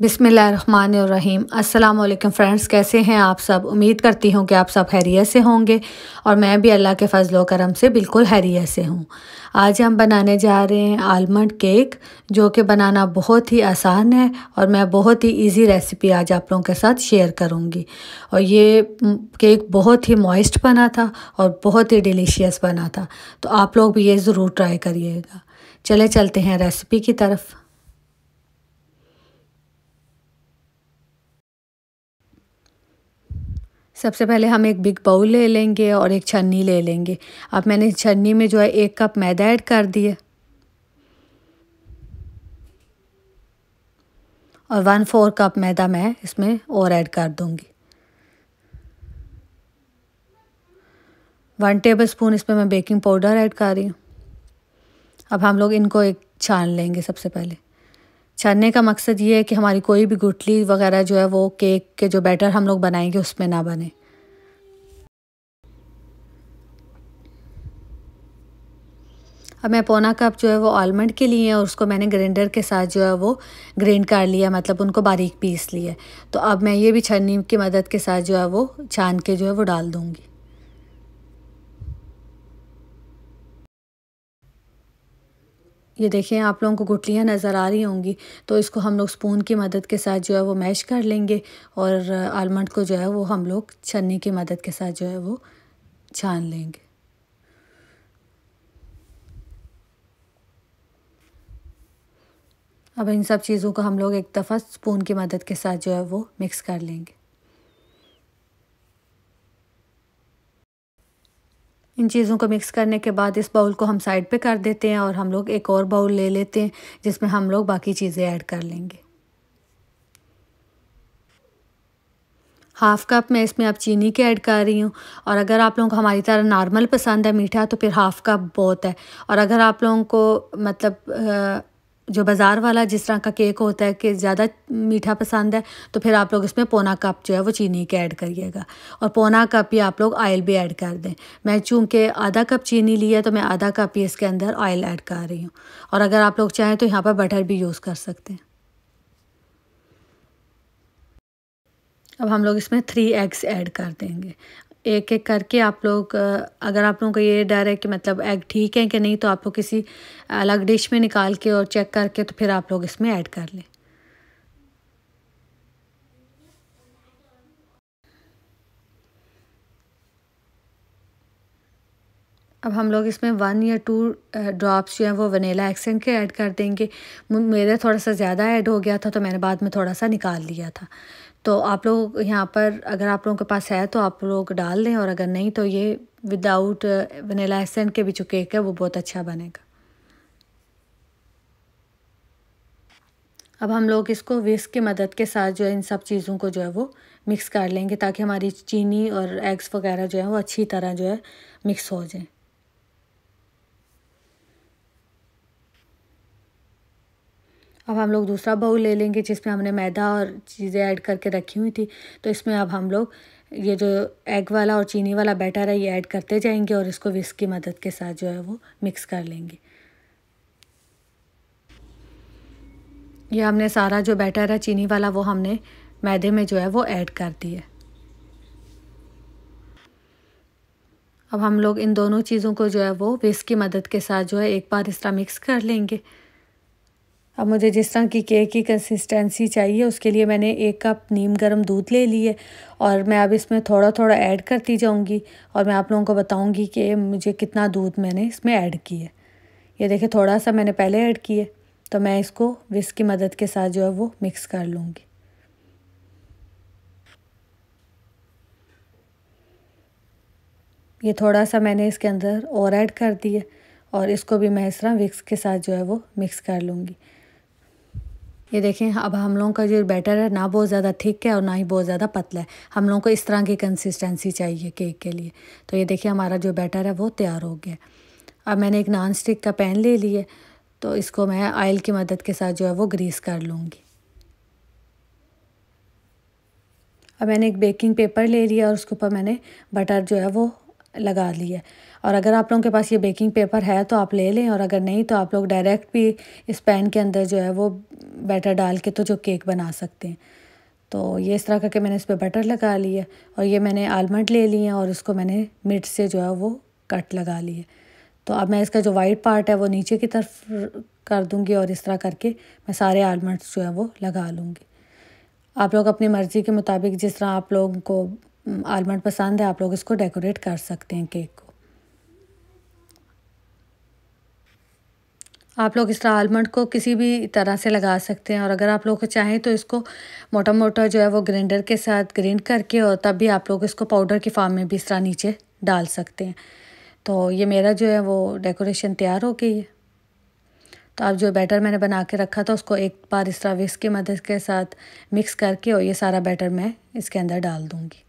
बिसमीम् अल्लाम फ्रेंड्स कैसे हैं आप सब उम्मीद करती हूँ कि आप सब हैरियत से होंगे और मैं भी अल्लाह के फजलो करम से बिल्कुल हैरियत से हूँ आज हम बनाने जा रहे हैं आलमंड केक जो कि बनाना बहुत ही आसान है और मैं बहुत ही इजी रेसिपी आज आप लोगों के साथ शेयर करूँगी और ये केक बहुत ही मॉइस्ट बना था और बहुत ही डिलीशियस बना था तो आप लोग भी ये ज़रूर ट्राई करिएगा चले चलते हैं रेसिपी की तरफ़ सबसे पहले हम एक बिग बाउल ले लेंगे और एक छन्नी ले लेंगे अब मैंने छन्नी में जो है एक कप मैदा ऐड कर दिया और वन फोर कप मैदा मैं इसमें और ऐड कर दूंगी वन टेबल स्पून इसमें मैं बेकिंग पाउडर ऐड कर रही हूँ अब हम लोग इनको एक छान लेंगे सबसे पहले छानने का मकसद ये है कि हमारी कोई भी गुटली वगैरह जो है वो केक के जो बैटर हम लोग बनाएंगे उसमें ना बने अब मैं पौना कप जो है वो आलमंड के लिए और उसको मैंने ग्राइंडर के साथ जो है वो ग्रेंड कर लिया मतलब उनको बारीक पीस लिया तो अब मैं ये भी छन्नी की मदद के साथ जो है वो छान के जो है वो डाल दूँगी ये देखें आप लोगों को गुटलियाँ नज़र आ रही होंगी तो इसको हम लोग स्पून की मदद के साथ जो है वो मैश कर लेंगे और आलमंड को जो है वो हम लोग छन्नी की मदद के साथ जो है वो छान लेंगे अब इन सब चीज़ों को हम लोग एक दफ़ा स्पून की मदद के साथ जो है वो मिक्स कर लेंगे इन चीज़ों को मिक्स करने के बाद इस बाउल को हम साइड पे कर देते हैं और हम लोग एक और बाउल ले लेते हैं जिसमें हम लोग बाकी चीज़ें ऐड कर लेंगे हाफ़ कप मैं इसमें अब चीनी की ऐड कर रही हूँ और अगर आप लोगों को हमारी तरह नॉर्मल पसंद है मीठा तो फिर हाफ़ कप बहुत है और अगर आप लोगों को मतलब जो बाज़ार वाला जिस तरह का केक होता है कि ज़्यादा मीठा पसंद है तो फिर आप लोग इसमें पौना कप जो है वो चीनी के ऐड करिएगा और पौना कप ही आप लोग ऑयल भी ऐड कर दें मैं चूंकि आधा कप चीनी ली है तो मैं आधा कप ही इसके अंदर ऑयल ऐड कर रही हूँ और अगर आप लोग चाहें तो यहाँ पर बटर भी यूज़ कर सकते हैं अब हम लोग इसमें थ्री एग्स ऐड कर देंगे एक एक करके आप लोग अगर आप लोगों को ये डर है कि मतलब एग ठीक है कि नहीं तो आप लोग किसी अलग डिश में निकाल के और चेक करके तो फिर आप लोग इसमें ऐड कर लें अब हम लोग इसमें वन या टू ड्रॉप्स जो हैं वो वनीला एक्सेंट के ऐड कर देंगे मेरे थोड़ा सा ज़्यादा ऐड हो गया था तो मैंने बाद में थोड़ा सा निकाल लिया था तो आप लोग यहाँ पर अगर आप लोगों के पास है तो आप लोग डाल दें और अगर नहीं तो ये विदाउट वनीला एसेंट के भी जो केक है वो बहुत अच्छा बनेगा अब हम लोग इसको विस्क की मदद के साथ जो है इन सब चीज़ों को जो है वो मिक्स कर लेंगे ताकि हमारी चीनी और एग्स वगैरह जो है वो अच्छी तरह जो है मिक्स हो जाए अब हम लोग दूसरा बाउल ले लेंगे जिसमें हमने मैदा और चीज़ें ऐड करके रखी हुई थी तो इसमें अब हम लोग ये जो एग वाला और चीनी वाला बैटर है ये ऐड करते जाएंगे और इसको विस्क की मदद के साथ जो है वो मिक्स कर लेंगे ये हमने सारा जो बैटर है चीनी वाला वो हमने मैदे में जो है वो ऐड कर दिया अब हम लोग इन दोनों चीज़ों को जो है वो विस्क की मदद के साथ जो है एक बार इस तरह मिक्स कर लेंगे अब मुझे जिस तरह की केक की कंसिस्टेंसी चाहिए उसके लिए मैंने एक कप नीम गर्म दूध ले लिए और मैं अब इसमें थोड़ा थोड़ा ऐड करती जाऊंगी और मैं आप लोगों को बताऊंगी कि मुझे कितना दूध मैंने इसमें ऐड किया ये देखिए थोड़ा सा मैंने पहले ऐड किया तो मैं इसको विस्क की मदद के साथ जो है वो मिक्स कर लूँगी ये थोड़ा सा मैंने इसके अंदर और ऐड कर दिया और इसको भी मैं इस तरह विक्स के साथ जो है वो मिक्स कर लूँगी ये देखें अब हम लोगों का जो बैटर है ना बहुत ज़्यादा थिक है और ना ही बहुत ज़्यादा पतला है हम लोगों को इस तरह की कंसिस्टेंसी चाहिए केक के लिए तो ये देखिए हमारा जो बैटर है वो तैयार हो गया अब मैंने एक नॉन स्टिक का पैन ले लिया तो इसको मैं आयल की मदद के साथ जो है वो ग्रीस कर लूँगी अब मैंने एक बेकिंग पेपर ले लिया और उसके ऊपर मैंने बटर जो है वो लगा ली है और अगर आप लोगों के पास ये बेकिंग पेपर है तो आप ले लें और अगर नहीं तो आप लोग डायरेक्ट भी इस पैन के अंदर जो है वो बैटर डाल के तो जो केक बना सकते हैं तो ये इस तरह करके मैंने इस पर बटर लगा ली है और ये मैंने आलमंड ले लिए है और उसको मैंने मिर्च से जो है वो कट लगा ली है तो अब मैं इसका जो वाइट पार्ट है वो नीचे की तरफ कर दूँगी और इस तरह करके मैं सारे आलमंड्स जो है वो लगा लूँगी आप लोग अपनी मर्ज़ी के मुताबिक जिस तरह आप लोगों को हम्म, आलमंड पसंद है आप लोग इसको डेकोरेट कर सकते हैं केक को आप लोग इस तरह आलमंड को किसी भी तरह से लगा सकते हैं और अगर आप लोग चाहें तो इसको मोटा मोटा जो है वो ग्राइंडर के साथ ग्राइंड करके और तब भी आप लोग इसको पाउडर के फॉर्म में भी इस तरह नीचे डाल सकते हैं तो ये मेरा जो है वो डेकोरेशन तैयार हो गई है तो अब जो बैटर मैंने बना के रखा था उसको एक बार इस तरह विस्क की मदद के साथ मिक्स करके और ये सारा बैटर मैं इसके अंदर डाल दूँगी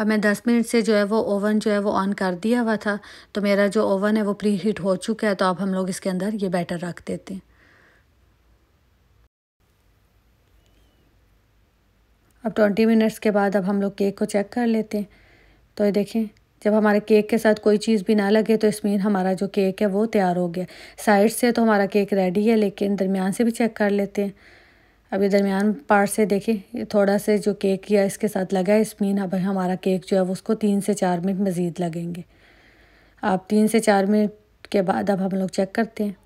अब मैं 10 मिनट से जो है वो ओवन जो है वो ऑन कर दिया हुआ था तो मेरा जो ओवन है वो प्री हीट हो चुका है तो अब हम लोग इसके अंदर ये बैटर रख देते हैं अब 20 मिनट्स के बाद अब हम लोग केक को चेक कर लेते हैं तो ये देखें जब हमारे केक के साथ कोई चीज़ भी ना लगे तो इसमें हमारा जो केक है वो तैयार हो गया साइड से तो हमारा केक रेडी है लेकिन दरमियान से भी चेक कर लेते हैं अभी दरमियान पार्ट से देखें थोड़ा से जो केक या इसके साथ लगा है इसमें अब हमारा केक जो है उसको तीन से चार मिनट मज़ीद लगेंगे आप तीन से चार मिनट के बाद अब हम लोग चेक करते हैं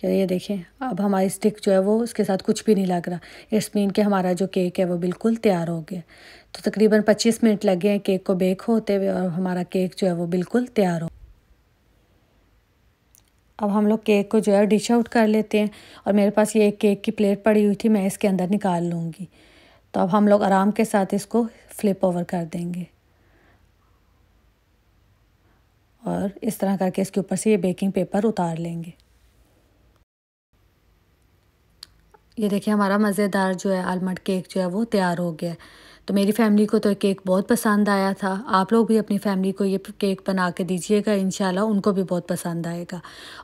क्या ये देखें अब हमारी स्टिक जो है वो उसके साथ कुछ भी नहीं लग रहा इट्स मीन हमारा जो केक है वो बिल्कुल तैयार हो गया तो तकरीबन 25 मिनट लगे हैं केक को बेक होते हुए और हमारा केक जो है वो बिल्कुल तैयार हो अब हम लोग केक को जो है डिश आउट कर लेते हैं और मेरे पास ये एक केक की प्लेट पड़ी हुई थी मैं इसके अंदर निकाल लूँगी तो अब हम लोग आराम के साथ इसको फ्लिप ओवर कर देंगे और इस तरह करके इसके ऊपर से ये बेकिंग पेपर उतार लेंगे ये देखिए हमारा मज़ेदार जो है आलमंड केक जो है वो तैयार हो गया है तो मेरी फैमिली को तो केक बहुत पसंद आया था आप लोग भी अपनी फैमिली को ये केक बना के दीजिएगा इन उनको भी बहुत पसंद आएगा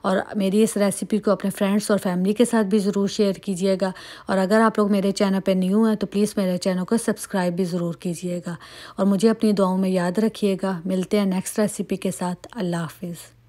और मेरी इस रेसिपी को अपने फ्रेंड्स और फैमिली के साथ भी ज़रूर शेयर कीजिएगा और अगर आप लोग मेरे चैनल पर न्यू हैं तो प्लीज़ मेरे चैनल को सब्सक्राइब भी ज़रूर कीजिएगा और मुझे अपनी दुआओं में याद रखिएगा मिलते हैं नेक्स्ट रेसिपी के साथ अल्लाह हाफिज़